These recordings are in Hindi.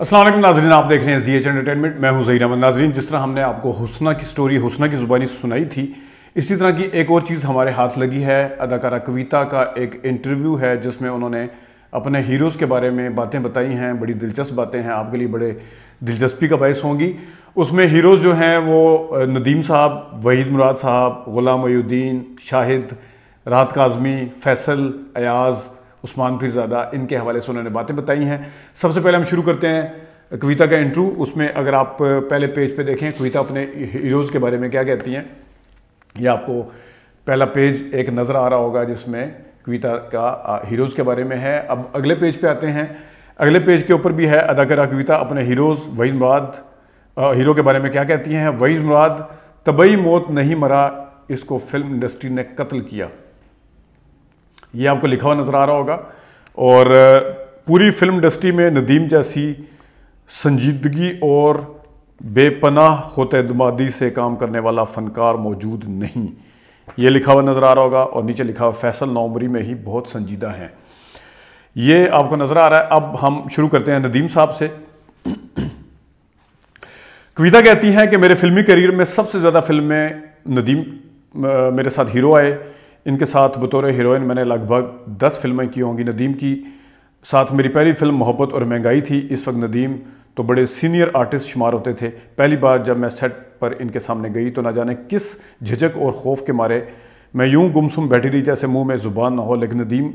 असलम नाजरीन आप देख रहे हैं जी एच एंटरटेनमेंट मैं हूँ जही अहमद नाजरीन जिस तरह हमने आपको हुसना की स्टोरी हुसना की ज़ुबानी सुनाई थी इसी तरह की एक और चीज़ हमारे हाथ लगी है अदाकारा कविता का एक इंटरव्यू है जिसमें उन्होंने अपने हीरोज़ के बारे में बातें बताई हैं बड़ी दिलचस्प बातें हैं आपके लिए बड़े दिलचस्पी का बायस होंगी उसमें हीरोज़ जो हैं वो नदीम साहब वहीद मुराद साहब ग़ुलाम मयुद्दीन शाहिद राहत काजमी फैसल अयाज़ उस्मान फिरजादा इनके हवाले से उन्होंने बातें बताई हैं सबसे पहले हम शुरू करते हैं कविता का इंट्रू उसमें अगर आप पहले पेज पे देखें कविता अपने हीरोज़ के बारे में क्या कहती हैं या आपको पहला पेज एक नज़र आ रहा होगा जिसमें कविता का हीरोज़ के बारे में है अब अगले पेज पे आते हैं अगले पेज के ऊपर भी है अदाकारा कविता अपने हीरोज़ वही मुराद हीरो के बारे में क्या कहती हैं वही मुराद तबई मौत नहीं मरा इसको फिल्म इंडस्ट्री ने कत्ल किया ये आपको लिखा हुआ नज़र आ रहा होगा और पूरी फिल्म इंडस्ट्री में नदीम जैसी संजीदगी और बेपनाह होतमादी से काम करने वाला फ़नकार मौजूद नहीं ये लिखा हुआ नज़र आ रहा होगा और नीचे लिखा हुआ फैसल नौमरी में ही बहुत संजीदा हैं ये आपको नज़र आ रहा है अब हम शुरू करते हैं नदीम साहब से कविता कहती हैं कि मेरे फिल्मी करियर में सबसे ज़्यादा फिल्म में नदीम मेरे साथ हीरो आए इनके साथ बतौर हीरोइन मैंने लगभग दस फिल्में की होंगी नदीम की साथ मेरी पहली फिल्म मोहब्बत और महंगाई थी इस वक्त नदीम तो बड़े सीनियर आर्टिस्ट शुमार होते थे पहली बार जब मैं सेट पर इनके सामने गई तो ना जाने किस झिझक और खौफ के मारे मैं यूं गुमसुम बैठी रही जैसे मुंह में ज़ुबान ना हो लेकिन नदीम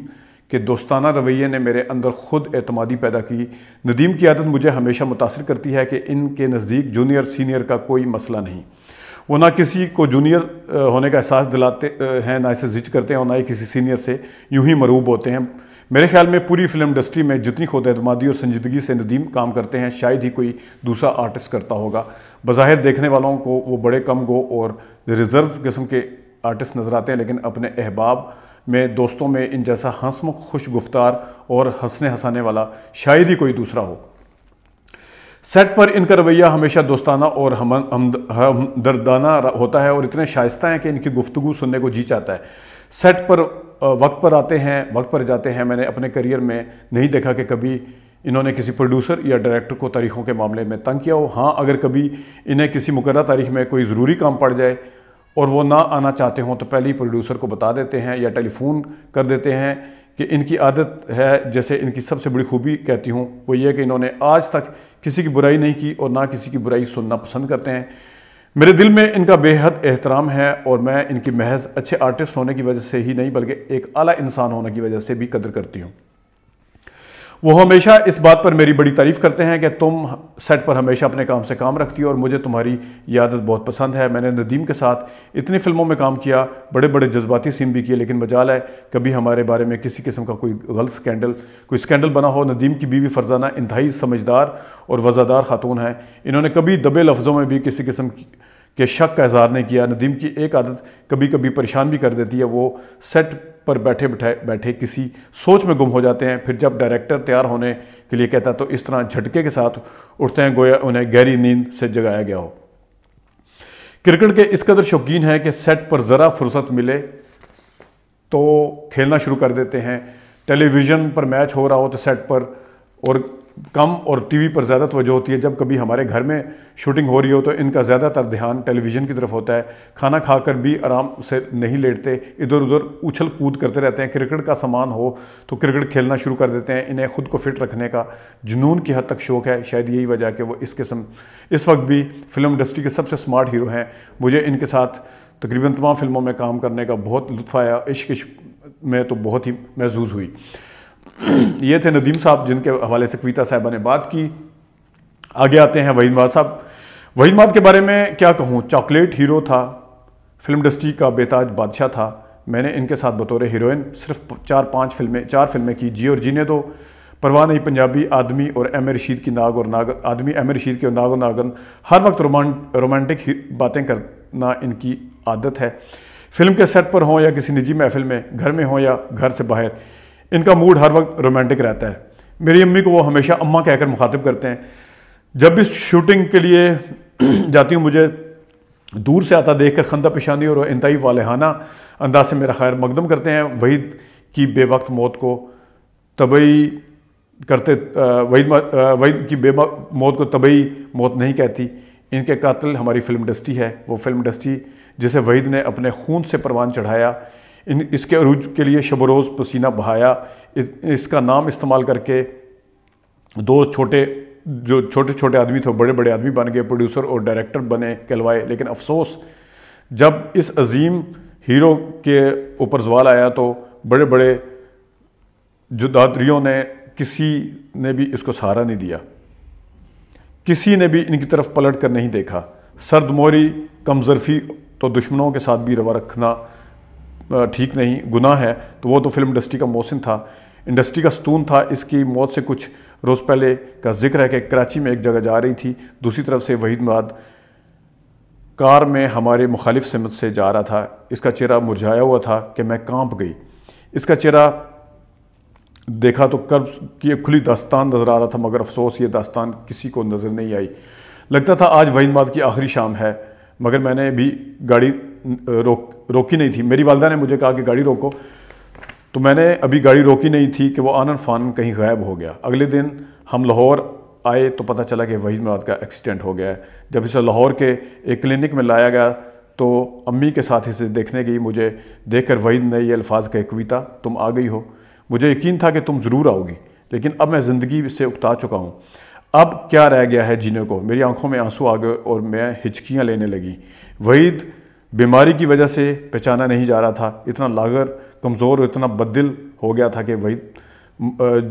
के दोस्ताना रवैये ने मेरे अंदर ख़ुद एतमादी पैदा की नदीम की आदत मुझे हमेशा मुतासर करती है कि इनके नज़दीक जूनियर सीनियर का कोई मसला नहीं वो ना किसी को जूनियर होने का एहसास दिलाते हैं ना इसे जिच करते हैं और ना ही किसी सीनियर से यूं ही मरूब होते हैं मेरे ख्याल में पूरी फिल्म इंडस्ट्री में जितनी खुद एतमादी और संजीदगी से नदीम काम करते हैं शायद ही कोई दूसरा आर्टिस्ट करता होगा बज़ाहिर देखने वालों को वो बड़े कम गो और रिज़र्व किस्म के आर्टिस्ट नज़र आते हैं लेकिन अपने अहबाब में दोस्तों में इन जैसा हंसमुख खुश और हंसने हंसाने वाला शायद ही कोई दूसरा हो सेट पर इनका रवैया हमेशा दोस्ताना और हम हमदर्दाना होता है और इतने शायस्त हैं कि इनकी गुफ्तु सुनने को जी चाहता है सेट पर वक्त पर आते हैं वक्त पर जाते हैं मैंने अपने करियर में नहीं देखा कि कभी इन्होंने किसी प्रोड्यूसर या डायरेक्टर को तारीखों के मामले में तंग किया हो हाँ अगर कभी इन्हें किसी मुकर तारीख में कोई ज़रूरी काम पड़ जाए और वो ना आना चाहते हों तो पहले ही प्रोड्यूसर को बता देते हैं या टेलीफोन कर देते हैं कि इनकी आदत है जैसे इनकी सबसे बड़ी खूबी कहती हूँ वो ये कि इन्होंने आज तक किसी की बुराई नहीं की और ना किसी की बुराई सुनना पसंद करते हैं मेरे दिल में इनका बेहद एहतराम है और मैं इनकी महज अच्छे आर्टिस्ट होने की वजह से ही नहीं बल्कि एक आला इंसान होने की वजह से भी कदर करती हूँ वो हमेशा इस बात पर मेरी बड़ी तारीफ़ करते हैं कि तुम सेट पर हमेशा अपने काम से काम रखती हो और मुझे तुम्हारी यादत बहुत पसंद है मैंने नदीम के साथ इतनी फिल्मों में काम किया बड़े बड़े जज्बाती सीन भी किए लेकिन मजाल है कभी हमारे बारे में किसी किस्म का कोई गलत स्कैंडल कोई स्कैंडल बना हो नदीम की बीवी फरजाना इंतहाई समझदार और वज़ादार ख़ातून है इन्होंने कभी दबे लफ्ज़ों में भी किसी किस्म की कि शक का इजहार नहीं किया नदीम की एक आदत कभी कभी परेशान भी कर देती है वो सेट पर बैठे बैठे बैठे किसी सोच में गुम हो जाते हैं फिर जब डायरेक्टर तैयार होने के लिए कहता है तो इस तरह झटके के साथ उठते हैं गोया उन्हें गहरी नींद से जगाया गया हो क्रिकेट के इस कदर शौकीन है कि सेट पर ज़रा फुर्सत मिले तो खेलना शुरू कर देते हैं टेलीविज़न पर मैच हो रहा हो तो सेट पर और कम और टीवी पर ज़्यादा तोजह होती है जब कभी हमारे घर में शूटिंग हो रही हो तो इनका ज़्यादातर ध्यान टेलीविज़न की तरफ होता है खाना खाकर भी आराम से नहीं लेटते इधर उधर उछल कूद करते रहते हैं क्रिकेट का सामान हो तो क्रिकेट खेलना शुरू कर देते हैं इन्हें खुद को फिट रखने का जुनून की हद तक शौक़ है शायद यही वजह कि वो इस किस्म इस वक्त भी फिल्म इंडस्ट्री के सबसे स्मार्ट हीरो हैं मुझे इनके साथ तकरीबन तमाम फिल्मों में काम करने का बहुत लुत्फ आया इश्क में तो बहुत ही महजूज़ हुई ये थे नदीम साहब जिनके हवाले से कविता साहबा ने बात की आगे आते हैं वहीद साहब वहीद माद के बारे में क्या कहूँ चॉकलेट हीरो था फिल्म इंडस्ट्री का बेताज बादशाह था मैंने इनके साथ बतौर हीरोइन सिर्फ चार पाँच फिल्में चार फिल्में की जी और जीने दो परवाह नहीं पंजाबी आदमी और एम ए रशीद की नाग और नाग आदमी एम ए रशीद की और नाग और नागन हर वक्त रोमांटिक बातें करना इनकी आदत है फिल्म के सेट पर हों या किसी निजी महफिल में घर में हों या घर से बाहर इनका मूड हर वक्त रोमांटिक रहता है मेरी अम्मी को वो हमेशा अम्मा कहकर मुखातिब करते हैं जब भी शूटिंग के लिए जाती हूँ मुझे दूर से आता देख कर खंदा पेशानी और इंतई वालहाना अंदाज से मेरा खैर मकदम करते हैं वहीद की बेवक्त मौत को तबई करते वहीद वहीद की बे मौत को तबई मौत नहीं कहती इनके कातिल हमारी फिल्म इंडस्ट्री है वो फिल्म इंडस्ट्री जिसे वहीद ने अपने खून से परवान चढ़ाया इन इसके अरूज के लिए शबरोज पसीना बहाया इस, इसका नाम इस्तेमाल करके दो छोटे जो छोटे छोटे आदमी थे बड़े बड़े आदमी बन गए प्रोड्यूसर और डायरेक्टर बने कहलवाए लेकिन अफसोस जब इस अजीम हीरो के ऊपर जवाल आया तो बड़े बड़े जुदादरीों ने किसी ने भी इसको सहारा नहीं दिया किसी ने भी इनकी तरफ पलट कर नहीं देखा सर्द मोरी कमजरफी तो दुश्मनों के साथ भी रवा रखना ठीक नहीं गुनाह है तो वो तो फिल्म इंडस्ट्री का मोहसिन था इंडस्ट्री का स्तून था इसकी मौत से कुछ रोज़ पहले का जिक्र है कि कराची में एक जगह जा रही थी दूसरी तरफ से वहीद मुराद कार में हमारे मुखालिफ समत से जा रहा था इसका चेहरा मुरझाया हुआ था कि मैं कांप गई इसका चेहरा देखा तो कर्ब की एक खुली दास्तान नज़र आ रहा था मगर अफसोस ये दास्तान किसी को नज़र नहीं आई लगता था आज वहीद माद की आखिरी शाम है मगर मैंने भी गाड़ी रोक रोकी नहीं थी मेरी वालदा ने मुझे कहा कि गाड़ी रोको तो मैंने अभी गाड़ी रोकी नहीं थी कि वो आनन फान कहीं गायब हो गया अगले दिन हम लाहौर आए तो पता चला कि वहीद मुराद का एक्सीडेंट हो गया है जब इसे लाहौर के एक क्लिनिक में लाया गया तो अम्मी के साथ इसे देखने गई मुझे देख कर वहीद ने ये अल्फाज कहे कविता तुम आ गई हो मुझे यकीन था कि तुम ज़रूर आओगी लेकिन अब मैं ज़िंदगी से उकता चुका हूँ अब क्या रह गया है जीने को मेरी आंखों में आंसू आ गए और मैं हिचकियाँ लेने लगी वहीद बीमारी की वजह से पहचाना नहीं जा रहा था इतना लागर कमज़ोर इतना बददिल हो गया था कि वही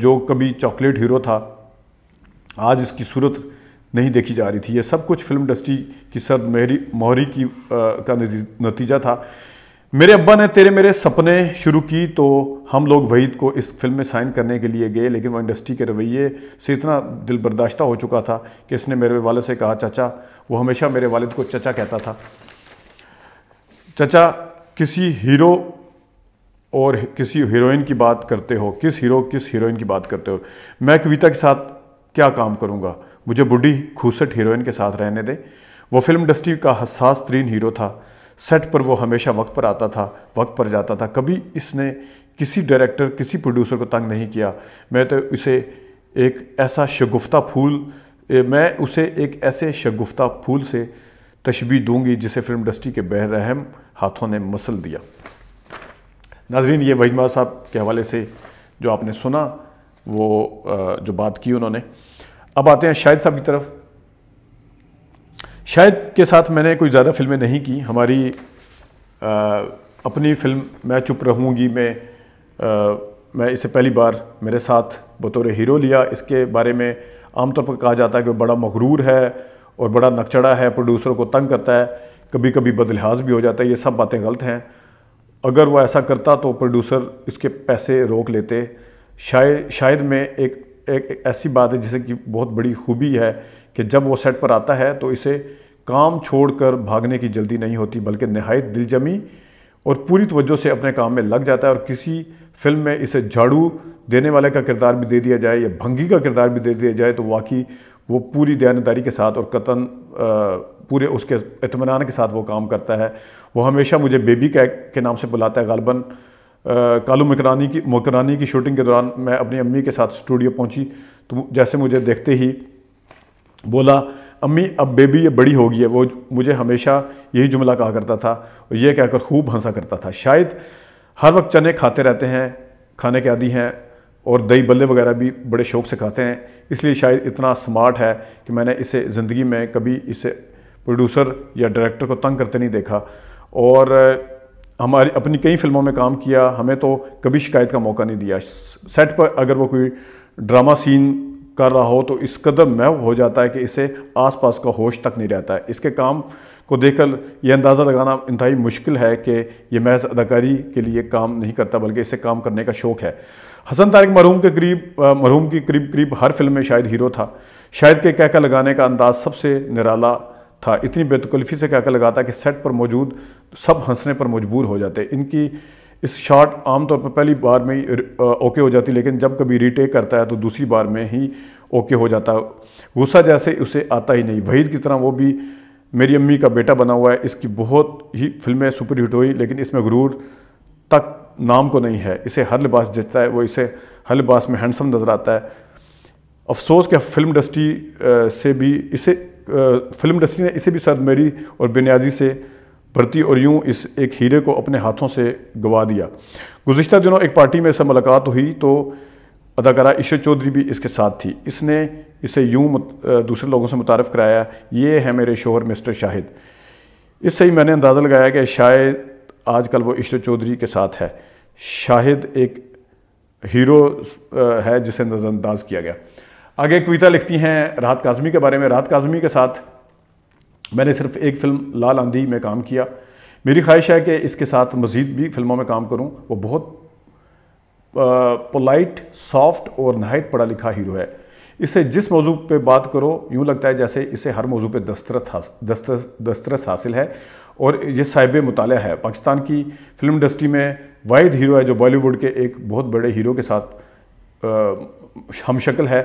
जो कभी चॉकलेट हीरो था आज इसकी सूरत नहीं देखी जा रही थी ये सब कुछ फिल्म इंडस्ट्री की सर मेहरी मोहरी की आ, का नतीजा था मेरे अब्बा ने तेरे मेरे सपने शुरू की तो हम लोग वहीद को इस फिल्म में साइन करने के लिए गए लेकिन वो इंडस्ट्री के रवैये से इतना दिल बर्दाश्ता हो चुका था कि इसने मेरे वाले से कहा चाचा वो हमेशा मेरे वालिद को चचा कहता था चचा किसी हीरो और किसी हीरोइन की बात करते हो किस हीरो किस हीरोइन की बात करते हो मैं कविता के साथ क्या काम करूँगा मुझे बुढ़ी खूसट हीरोइन के साथ रहने दे वो फिल्म इंडस्ट्री का हसास तरीन हीरो था सेट पर वो हमेशा वक्त पर आता था वक्त पर जाता था कभी इसने किसी डायरेक्टर किसी प्रोड्यूसर को तंग नहीं किया मैं तो इसे एक ऐसा शगुफ्ता फूल मैं उसे एक ऐसे शगुफ्ता फूल से तशबी दूंगी जिसे फिल्म इंडस्ट्री के बहरहम हाथों ने मसल दिया नाजरीन ये वहीद साहब के हवाले से जो आपने सुना वो जो बात की उन्होंने अब आते हैं शाहिद साहब की तरफ शाहिद के साथ मैंने कोई ज़्यादा फिल्में नहीं की हमारी आ, अपनी फिल्म मैं चुप रहूँगी मैं आ, मैं इसे पहली बार मेरे साथ बतौर हीरो लिया इसके बारे में आमतौर पर कहा जाता है कि बड़ा मगरूर है और बड़ा नकचड़ा है प्रोड्यूसर को तंग करता है कभी कभी बदलिहाज भी हो जाता है ये सब बातें गलत हैं अगर वो ऐसा करता तो प्रोड्यूसर इसके पैसे रोक लेते शायद शायद में एक एक ऐसी बात है जिसे कि बहुत बड़ी खूबी है कि जब वो सेट पर आता है तो इसे काम छोड़कर भागने की जल्दी नहीं होती बल्कि नहायत दिलजमी और पूरी तवज्जो से अपने काम में लग जाता है और किसी फिल्म में इसे झाड़ू देने वाले का किरदार भी दे दिया जाए या भंगी का किरदार भी दे दिया जाए तो वाकई वो पूरी दयानदारी के साथ और कतन पूरे उसके इतमान के साथ वो काम करता है वो हमेशा मुझे बेबी कैक के नाम से बुलाता है गालबन कालू मकरानी की मकरानी की शूटिंग के दौरान मैं अपनी अम्मी के साथ स्टूडियो पहुंची तो जैसे मुझे देखते ही बोला अम्मी अब बेबी ये बड़ी होगी है वो मुझे हमेशा यही जुमला कहा करता था और ये कहकर खूब हंसा करता था शायद हर वक्त चने खाते रहते हैं खाने के आदि हैं और दही बल्ले वगैरह भी बड़े शौक से खाते हैं इसलिए शायद इतना स्मार्ट है कि मैंने इसे ज़िंदगी में कभी इसे प्रोड्यूसर या डायरेक्टर को तंग करते नहीं देखा और हमारी अपनी कई फिल्मों में काम किया हमें तो कभी शिकायत का मौका नहीं दिया सेट पर अगर वो कोई ड्रामा सीन कर रहा हो तो इस कदर महव हो जाता है कि इसे आसपास का होश तक नहीं रहता है इसके काम को देखकर यह अंदाज़ा लगाना इंतहाई मुश्किल है कि यह महज अदाकारी के लिए काम नहीं करता बल्कि इसे काम करने का शौक़ है हसन तारिक मरहूम के करीब मरहूम की करीब करीब हर फिल्म में शायद हीरो था शायद के कहका लगाने का अंदाज़ सबसे निराला था इतनी बेतकल्फ़ी से क्या लगा था कि सेट पर मौजूद सब हंसने पर मजबूर हो जाते इनकी इस शॉट आमतौर पर पहली बार में ही ओके हो जाती लेकिन जब कभी रीटेक करता है तो दूसरी बार में ही ओके हो जाता है गुस्सा जैसे उसे आता ही नहीं वहीद की तरह वो भी मेरी अम्मी का बेटा बना हुआ है इसकी बहुत ही फिल्में सुपर हिट हुई लेकिन इसमें गुरूर तक नाम को नहीं है इसे हर लिबास जचता है वो इसे हर लिबास में हैंडसम नज़र आता है अफसोस कि फिल्म इंडस्ट्री से भी इसे फिल्म इंडस्ट्री ने इसे भी शायद मेरी और बेनियाजी से भर्ती और यूं इस एक हीरे को अपने हाथों से गवा दिया गुजशत दिनों एक पार्टी में इससे मुलाकात हुई तो अदाकारा ईश्वर चौधरी भी इसके साथ थी इसने इसे यूं दूसरे लोगों से मुतारफ़ कराया ये है मेरे शोहर मिस्टर शाहिद इससे ही मैंने अंदाज़ा लगाया कि शायद आजकल वो ईश्वर चौधरी के साथ है शाहिद एक हीरो है जिसे नज़रअंदाज किया गया आगे एक कविता लिखती हैं राहत काजमी के बारे में राहत काजमी के साथ मैंने सिर्फ एक फ़िल्म लाल आंधी में काम किया मेरी ख्वाहिश है कि इसके साथ मज़ीद भी फिल्मों में काम करूँ वो बहुत पोलाइट सॉफ्ट और नहायत पढ़ा लिखा हीरो है इसे जिस मौजू पे बात करो यूँ लगता है जैसे इसे हर मौजू पे दस्तरस दस्तर दस्तरस हासिल है और ये साहिब मुताल है पाकिस्तान की फिल्म इंडस्ट्री में वाहिद हीरो है जो बॉलीवुड के एक बहुत बड़े हीरो के साथ हमशक्ल है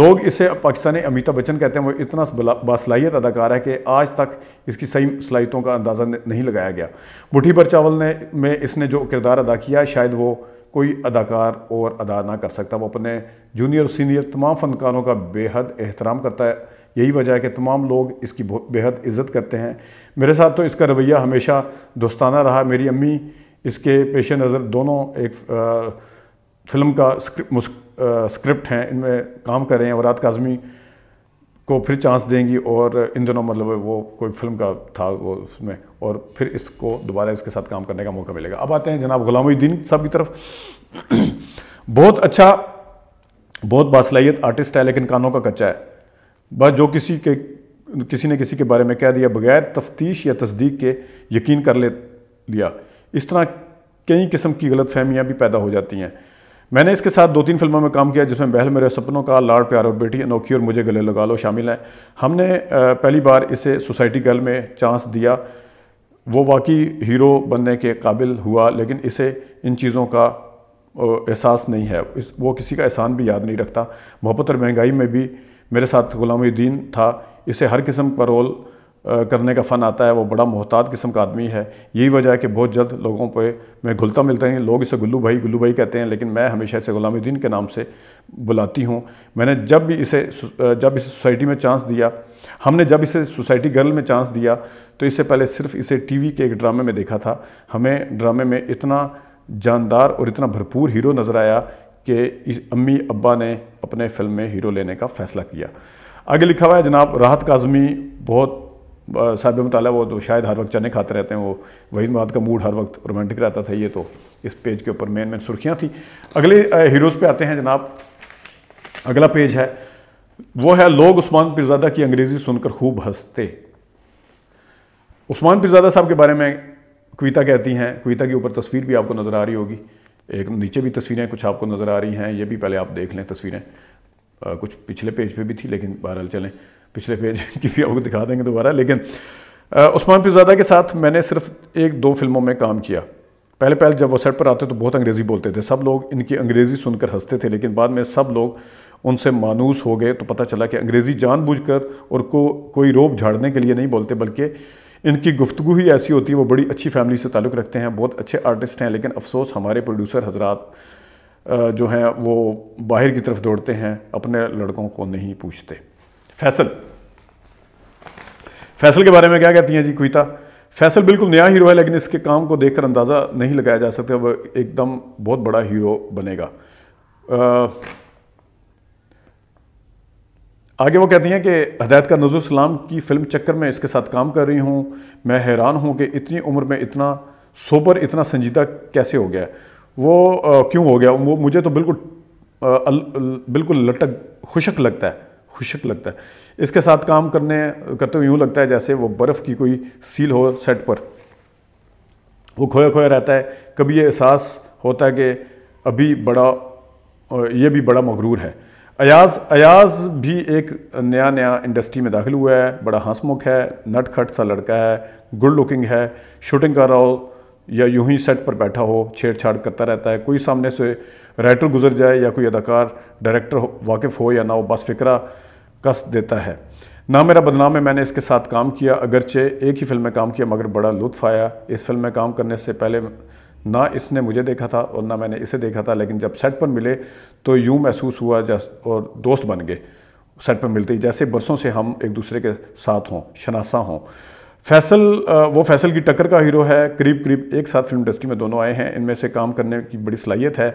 लोग इसे पाकिस्तानी अमिताभ बच्चन कहते हैं वो इतना बासलाहियत अदाकार है कि आज तक इसकी सही सलाहितों का अंदाज़ा नहीं लगाया गया बुठी पर चावल ने में इसने जो किरदार अदा किया शायद वो कोई अदाकार और अदा ना कर सकता वो अपने जूनियर सीनियर तमाम फ़नकारों का बेहद एहतराम करता है यही वजह है कि तमाम लोग इसकी बेहद इज़्ज़त करते हैं मेरे साथ तो इसका रवैया हमेशा दोस्ताना रहा मेरी अम्मी इसके पेश नज़र दोनों एक आ, फिल्म का स्क्रिप्ट हैं इनमें काम कर रहे हैं वरात काजमी को फिर चांस देंगी और इन दोनों मतलब वो कोई फिल्म का था वो उसमें और फिर इसको दोबारा इसके साथ काम करने का मौका मिलेगा अब आते हैं जनाब गुलामुद्दीन साहब की तरफ बहुत अच्छा बहुत बासलाहियत आर्टिस्ट है लेकिन कानों का कच्चा है बस जो किसी के किसी ने किसी के बारे में कह दिया बगैर तफ्तीश या तस्दीक के यकीन कर ले लिया इस तरह कई किस्म की गलत फहमियाँ भी पैदा हो जाती हैं मैंने इसके साथ दो तीन फिल्मों में काम किया जिसमें बहल मेरे सपनों का लाड़ प्यार और बेटी अनोखी और मुझे गले लगा लो शामिल हैं हमने पहली बार इसे सोसाइटी गर्ल में चांस दिया वो वाकई हीरो बनने के काबिल हुआ लेकिन इसे इन चीज़ों का एहसास नहीं है वो किसी का एहसान भी याद नहीं रखता मोहब्बत और महंगाई में भी मेरे साथ गुलामुद्दीन था इसे हर किस्म का रोल करने का फ़न आता है वो बड़ा मोहतात किस्म का आदमी है यही वजह है कि बहुत जल्द लोगों पे मैं घुलता मिलता नहीं लोग इसे गुल्लू भाई गुल्लू भाई कहते हैं लेकिन मैं हमेशा इसे गुलामुद्दीन के नाम से बुलाती हूँ मैंने जब भी इसे जब इसे सोसाइटी में चांस दिया हमने जब इसे सोसाइटी गर्ल में चांस दिया तो इससे पहले सिर्फ इसे टी के एक ड्रामे में देखा था हमें ड्रामे में इतना जानदार और इतना भरपूर हीरो नज़र आया कि अम्मी अब्बा ने अपने फिल्म में हीरो लेने का फ़ैसला किया आगे लिखा हुआ है जनाब राहत काजमी बहुत साहब मताल वो तो शायद हर वक्त चने खाते रहते हैं वो वहीद माद का मूड हर वक्त रोमांटिक रहता था ये तो इस पेज के ऊपर मेन मेन सुर्खियाँ थी अगले हीरोज़ पे आते हैं जनाब अगला पेज है वो है लोग उस्मान पिरजादा की अंग्रेज़ी सुनकर खूब हंसते उस्मान पिरजादा साहब के बारे में कविता कहती हैं कविता के ऊपर तस्वीर भी आपको नज़र आ रही होगी एक नीचे भी तस्वीरें कुछ आपको नज़र आ रही हैं ये भी पहले आप देख लें तस्वीरें कुछ पिछले पेज पे भी थी लेकिन बहरहाल चलें पिछले पेज की भी आपको दिखा देंगे दोबारा लेकिन उस्मान पिजादा के साथ मैंने सिर्फ एक दो फिल्मों में काम किया पहले पहले जब वो सेट पर आते तो बहुत अंग्रेज़ी बोलते थे सब लोग इनकी अंग्रेज़ी सुनकर हंसते थे लेकिन बाद में सब लोग उनसे मानूस हो गए तो पता चला कि अंग्रेज़ी जानबूझकर और को कोई रोब झाड़ने के लिए नहीं बोलते बल्कि इनकी गुफ्तु ही ऐसी होती है वो बड़ी अच्छी फैमिली से ताल्लुक़ रखते हैं बहुत अच्छे आर्टिस्ट हैं लेकिन अफसोस हमारे प्रोड्यूसर हजरात जो हैं वो बाहर की तरफ दौड़ते हैं अपने लड़कों को नहीं पूछते फैसल फैसल के बारे में क्या कहती हैं जी कुइता फैसल बिल्कुल नया हीरो है लेकिन इसके काम को देखकर अंदाज़ा नहीं लगाया जा सकता वह एकदम बहुत बड़ा हीरो बनेगा आगे वो कहती हैं कि हदायत का नजर सलाम की फ़िल्म चक्कर में इसके साथ काम कर रही हूँ मैं हैरान हूँ कि इतनी उम्र में इतना सोपर इतना संजीदा कैसे हो गया वो आ, क्यों हो गया वो मुझे तो बिल्कुल आ, बिल्कुल लटक खुशक लगता है खुशक लगता है इसके साथ काम करने करते हुए यूँ लगता है जैसे वो बर्फ़ की कोई सील हो सेट पर वो खोया खोया रहता है कभी ये एहसास होता है कि अभी बड़ा ये भी बड़ा मगरूर है अयाज अयाज भी एक नया नया इंडस्ट्री में दाखिल हुआ है बड़ा हंसमुख है नटखट सा लड़का है गुड लुकिंग है शूटिंग कर रहा हो या यूं ही सेट पर बैठा हो छेड़छाड़ करता रहता है कोई सामने से राइटर गुजर जाए या कोई अदाकार डायरेक्टर वाकिफ़ हो या ना हो बस फिक्रा कस देता है ना मेरा बदनाम है मैंने इसके साथ काम किया अगरचे एक ही फिल्म में काम किया मगर बड़ा लुत्फ आया इस फिल्म में काम करने से पहले ना इसने मुझे देखा था और ना मैंने इसे देखा था लेकिन जब सेट पर मिले तो यूँ महसूस हुआ और दोस्त बन गए सेट पर मिलते ही जैसे बरसों से हम एक दूसरे के साथ हों शनासा हों फैसल वो फैसल की टक्कर का हीरो है करीब करीब एक साथ फिल्म इंडस्ट्री में दोनों आए हैं इनमें से काम करने की बड़ी सलाहियत है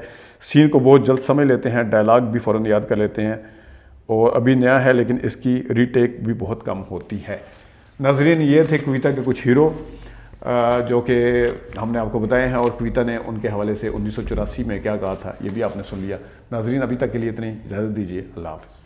सीन को बहुत जल्द समझ लेते हैं डायलाग भी फ़ौर याद कर लेते हैं और अभी नया है लेकिन इसकी रीटेक भी बहुत कम होती है नाजरीन ये थे कविता के कुछ हीरो जो कि हमने आपको बताए हैं और कविता ने उनके हवाले से उन्नीस में क्या कहा था ये भी आपने सुन लिया नाजरीन अभी तक के लिए इतनी इजाज़त दीजिए अल्लाह हाफ़